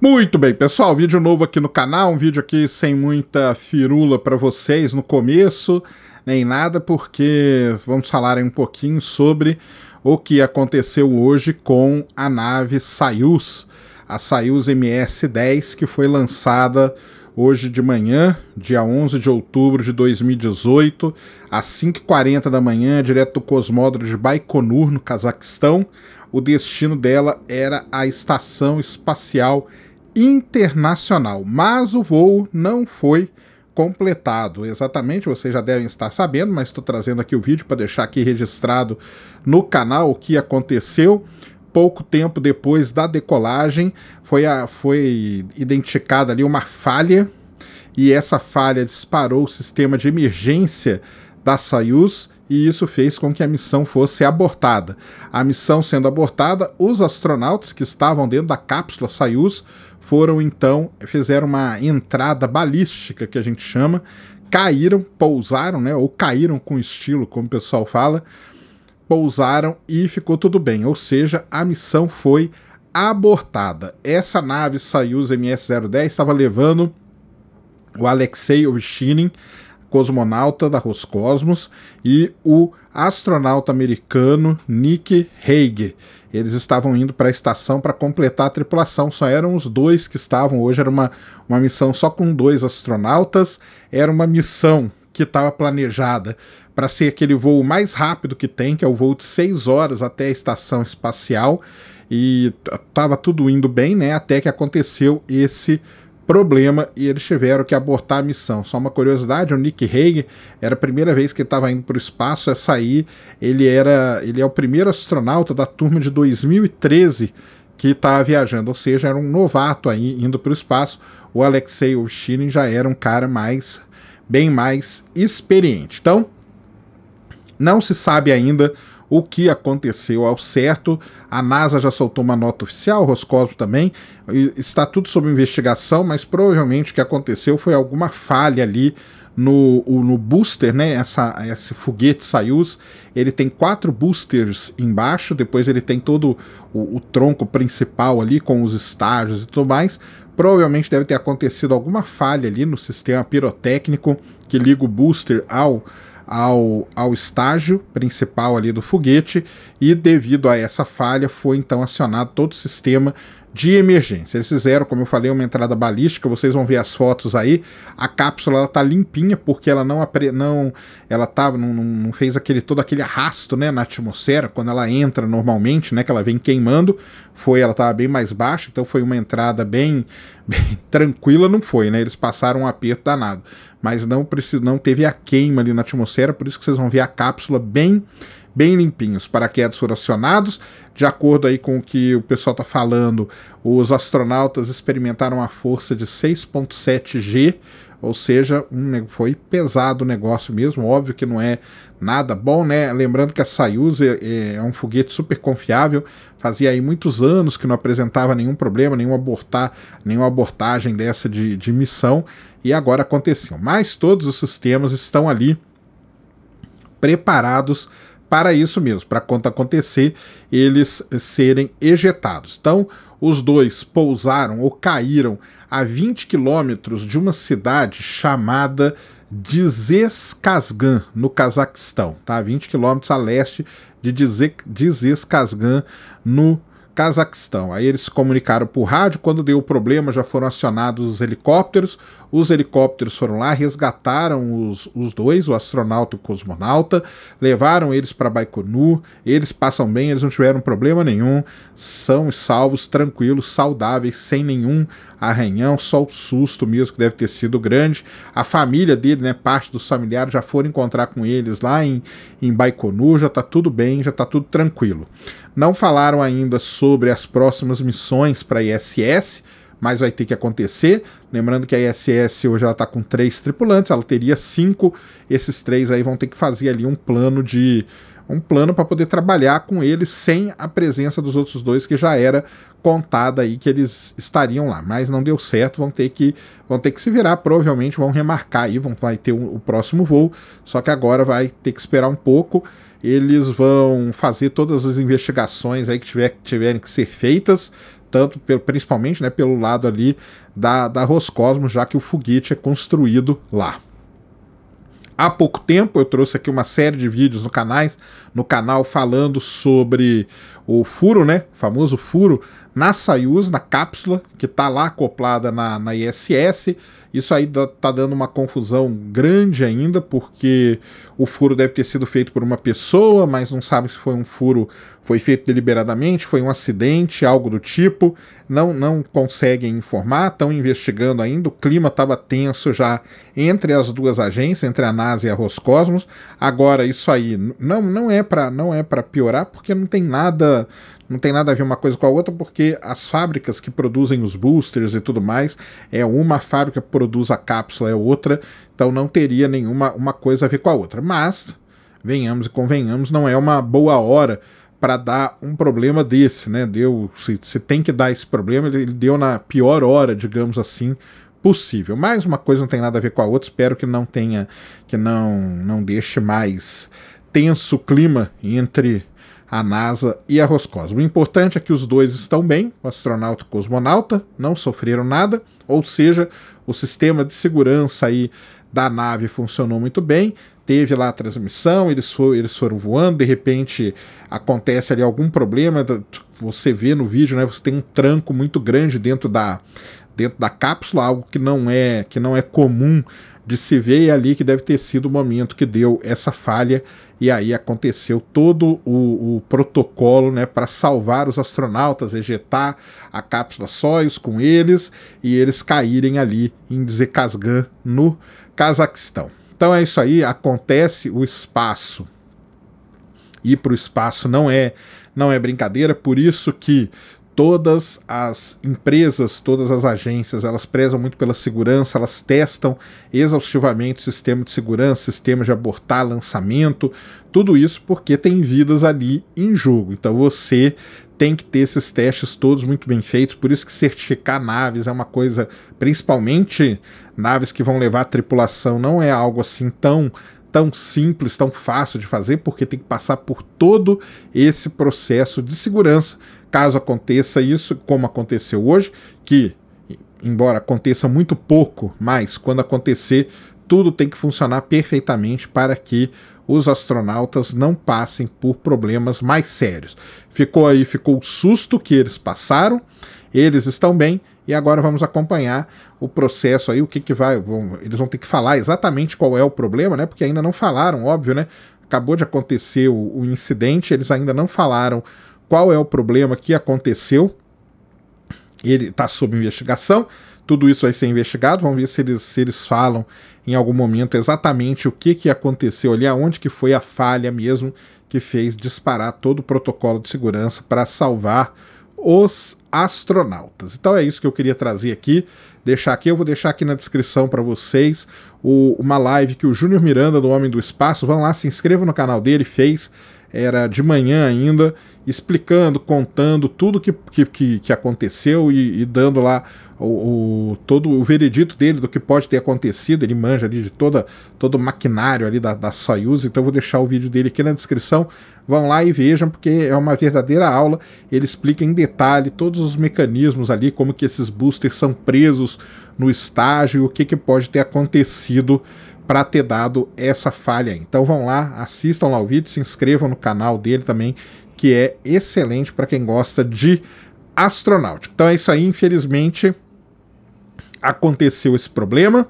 Muito bem, pessoal, vídeo novo aqui no canal, um vídeo aqui sem muita firula para vocês no começo, nem nada, porque vamos falar um pouquinho sobre o que aconteceu hoje com a nave Soyuz, a Soyuz MS-10, que foi lançada hoje de manhã, dia 11 de outubro de 2018, às 5h40 da manhã, direto do cosmódromo de Baikonur, no Cazaquistão. O destino dela era a Estação Espacial Internacional, mas o voo não foi completado. Exatamente, vocês já devem estar sabendo, mas estou trazendo aqui o vídeo para deixar aqui registrado no canal o que aconteceu pouco tempo depois da decolagem foi, a, foi identificada ali uma falha e essa falha disparou o sistema de emergência da Soyuz e isso fez com que a missão fosse abortada. A missão sendo abortada, os astronautas que estavam dentro da cápsula Soyuz foram então fizeram uma entrada balística que a gente chama, caíram, pousaram, né, ou caíram com estilo, como o pessoal fala, pousaram e ficou tudo bem. Ou seja, a missão foi abortada. Essa nave Soyuz MS-010 estava levando o Alexei Ovchinin, cosmonauta da Roscosmos, e o astronauta americano Nick Hague. Eles estavam indo para a estação para completar a tripulação, só eram os dois que estavam. Hoje era uma, uma missão só com dois astronautas, era uma missão que estava planejada para ser aquele voo mais rápido que tem, que é o voo de 6 horas até a estação espacial, e estava tudo indo bem, né? Até que aconteceu esse problema e eles tiveram que abortar a missão. Só uma curiosidade, o Nick Hague era a primeira vez que estava indo para o espaço, A sair, ele era, ele é o primeiro astronauta da turma de 2013 que estava tá viajando, ou seja, era um novato aí indo para o espaço. O Alexei Ovchinin já era um cara mais bem mais experiente. Então, não se sabe ainda o que aconteceu ao certo. A NASA já soltou uma nota oficial, o Roscosmos também. Está tudo sob investigação, mas provavelmente o que aconteceu foi alguma falha ali no, no booster, né? Essa, esse foguete Soyuz, ele tem quatro boosters embaixo, depois ele tem todo o, o tronco principal ali com os estágios e tudo mais. Provavelmente deve ter acontecido alguma falha ali no sistema pirotécnico que liga o booster ao ao, ao estágio principal ali do foguete e devido a essa falha foi então acionado todo o sistema de emergência. Eles fizeram, como eu falei, uma entrada balística, vocês vão ver as fotos aí. A cápsula está limpinha porque ela não apre... não ela tá, não, não, fez aquele todo aquele arrasto, né, na atmosfera quando ela entra normalmente, né, que ela vem queimando. Foi, ela estava bem mais baixa, então foi uma entrada bem, bem tranquila, não foi, né? Eles passaram um aperto danado, mas não precisa não teve a queima ali na atmosfera, por isso que vocês vão ver a cápsula bem bem limpinhos. Paraquedas foram acionados, de acordo aí com o que o pessoal está falando, os astronautas experimentaram a força de 6.7 G, ou seja, um, foi pesado o negócio mesmo, óbvio que não é nada bom, né? Lembrando que a Soyuz é, é, é um foguete super confiável, fazia aí muitos anos que não apresentava nenhum problema, nenhum abortar, nenhuma abortagem dessa de, de missão, e agora aconteceu. Mas todos os sistemas estão ali preparados para isso mesmo, para quando acontecer, eles serem ejetados. Então, os dois pousaram ou caíram a 20 quilômetros de uma cidade chamada Dizeskazgan, no Cazaquistão, tá? 20 quilômetros a leste de Dizeskazgan, no Cazaquistão Cazaquistão. Aí eles se comunicaram por rádio, quando deu o problema já foram acionados os helicópteros, os helicópteros foram lá, resgataram os, os dois, o astronauta e o cosmonauta, levaram eles para Baikonur, eles passam bem, eles não tiveram problema nenhum, são salvos, tranquilos, saudáveis, sem nenhum arranhão, só o susto mesmo que deve ter sido grande. A família dele, né, parte dos familiares já foram encontrar com eles lá em, em Baikonur, já está tudo bem, já está tudo tranquilo. Não falaram ainda sobre as próximas missões para a ISS, mas vai ter que acontecer. Lembrando que a ISS hoje ela está com três tripulantes, ela teria cinco, esses três aí vão ter que fazer ali um plano de um plano para poder trabalhar com ele sem a presença dos outros dois que já era contada aí que eles estariam lá, mas não deu certo, vão ter que vão ter que se virar, provavelmente vão remarcar aí, vão vai ter um, o próximo voo, só que agora vai ter que esperar um pouco. Eles vão fazer todas as investigações aí que, tiver, que tiverem que ser feitas, tanto pelo, principalmente, né, pelo lado ali da da Roscosmos, já que o foguete é construído lá. Há pouco tempo eu trouxe aqui uma série de vídeos no canais, no canal falando sobre o furo, né? O famoso furo na Soyuz, na cápsula, que está lá acoplada na, na ISS. Isso aí está dando uma confusão grande ainda, porque o furo deve ter sido feito por uma pessoa, mas não sabe se foi um furo, foi feito deliberadamente, foi um acidente, algo do tipo. Não, não conseguem informar, estão investigando ainda. O clima estava tenso já entre as duas agências, entre a NASA e a Roscosmos. Agora isso aí não, não é para não é para piorar, porque não tem nada não tem nada a ver uma coisa com a outra, porque as fábricas que produzem os boosters e tudo mais, é uma fábrica que produz a cápsula, é outra, então não teria nenhuma uma coisa a ver com a outra. Mas, venhamos e convenhamos, não é uma boa hora para dar um problema desse, né? Deu, se, se tem que dar esse problema, ele deu na pior hora, digamos assim, possível. Mas uma coisa não tem nada a ver com a outra, espero que não tenha, que não, não deixe mais tenso o clima entre a NASA e a Roscosmos. O importante é que os dois estão bem, o astronauta e o cosmonauta, não sofreram nada, ou seja, o sistema de segurança aí da nave funcionou muito bem, teve lá a transmissão, eles, for, eles foram voando, de repente acontece ali algum problema, você vê no vídeo, né, você tem um tranco muito grande dentro da, dentro da cápsula, algo que não é que não é comum de se ver e é ali que deve ter sido o momento que deu essa falha e aí aconteceu todo o, o protocolo né, para salvar os astronautas, ejetar a cápsula Soyuz com eles e eles caírem ali em Zekasgan, no Cazaquistão. Então é isso aí, acontece o espaço. Ir para o espaço não é não é brincadeira, por isso que todas as empresas, todas as agências, elas prezam muito pela segurança, elas testam exaustivamente o sistema de segurança, sistema de abortar, lançamento, tudo isso porque tem vidas ali em jogo. Então você tem que ter esses testes todos muito bem feitos, por isso que certificar naves é uma coisa, principalmente naves que vão levar tripulação, não é algo assim tão tão simples, tão fácil de fazer, porque tem que passar por todo esse processo de segurança caso aconteça isso, como aconteceu hoje, que embora aconteça muito pouco, mas quando acontecer, tudo tem que funcionar perfeitamente para que os astronautas não passem por problemas mais sérios. Ficou aí, ficou o susto que eles passaram, eles estão bem e agora vamos acompanhar o processo aí, o que, que vai. Bom, eles vão ter que falar exatamente qual é o problema, né? Porque ainda não falaram, óbvio, né? Acabou de acontecer o, o incidente, eles ainda não falaram qual é o problema que aconteceu. Ele está sob investigação, tudo isso vai ser investigado. Vamos ver se eles, se eles falam em algum momento exatamente o que, que aconteceu ali, aonde que foi a falha mesmo que fez disparar todo o protocolo de segurança para salvar os astronautas. Então é isso que eu queria trazer aqui. Deixar aqui, eu vou deixar aqui na descrição para vocês o, uma live que o Júnior Miranda, do Homem do Espaço, vão lá, se inscrevam no canal dele, fez era de manhã ainda, explicando, contando tudo que, que, que, aconteceu e, e dando lá o, o, todo o veredito dele do que pode ter acontecido. Ele manja ali de toda, todo o maquinário ali da, da Soyuz, então eu vou deixar o vídeo dele aqui na descrição. Vão lá e vejam, porque é uma verdadeira aula. Ele explica em detalhe todos os mecanismos ali, como que esses boosters são presos no estágio, o que, que pode ter acontecido para ter dado essa falha. Então vão lá, assistam lá o vídeo, se inscrevam no canal dele também, que é excelente para quem gosta de astronáutica. Então é isso aí, infelizmente aconteceu esse problema.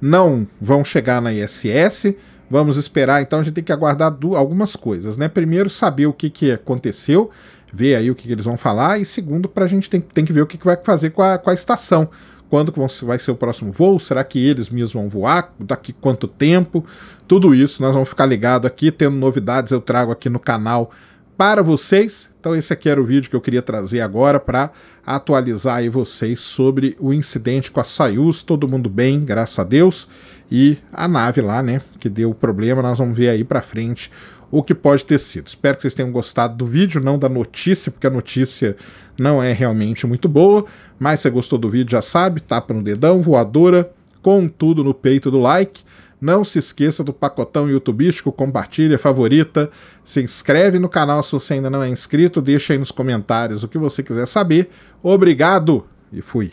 Não vão chegar na ISS, vamos esperar, então a gente tem que aguardar algumas coisas, né? Primeiro, saber o que, que aconteceu, ver aí o que, que eles vão falar, e segundo, para a gente tem, tem que ver o que, que vai fazer com a, com a estação quando vai ser o próximo voo, será que eles mesmos vão voar, daqui quanto tempo, tudo isso nós vamos ficar ligado aqui, tendo novidades eu trago aqui no canal para vocês. Então esse aqui era o vídeo que eu queria trazer agora para atualizar aí vocês sobre o incidente com a Soyuz, todo mundo bem, graças a Deus, e a nave lá, né, que deu o problema, nós vamos ver aí para frente o que pode ter sido. Espero que vocês tenham gostado do vídeo, não da notícia, porque a notícia não é realmente muito boa, mas se gostou do vídeo já sabe, tapa no dedão, voadora, com tudo no peito do like. Não se esqueça do pacotão youtubístico, compartilha, favorita, se inscreve no canal se você ainda não é inscrito, deixa aí nos comentários o que você quiser saber. Obrigado e fui!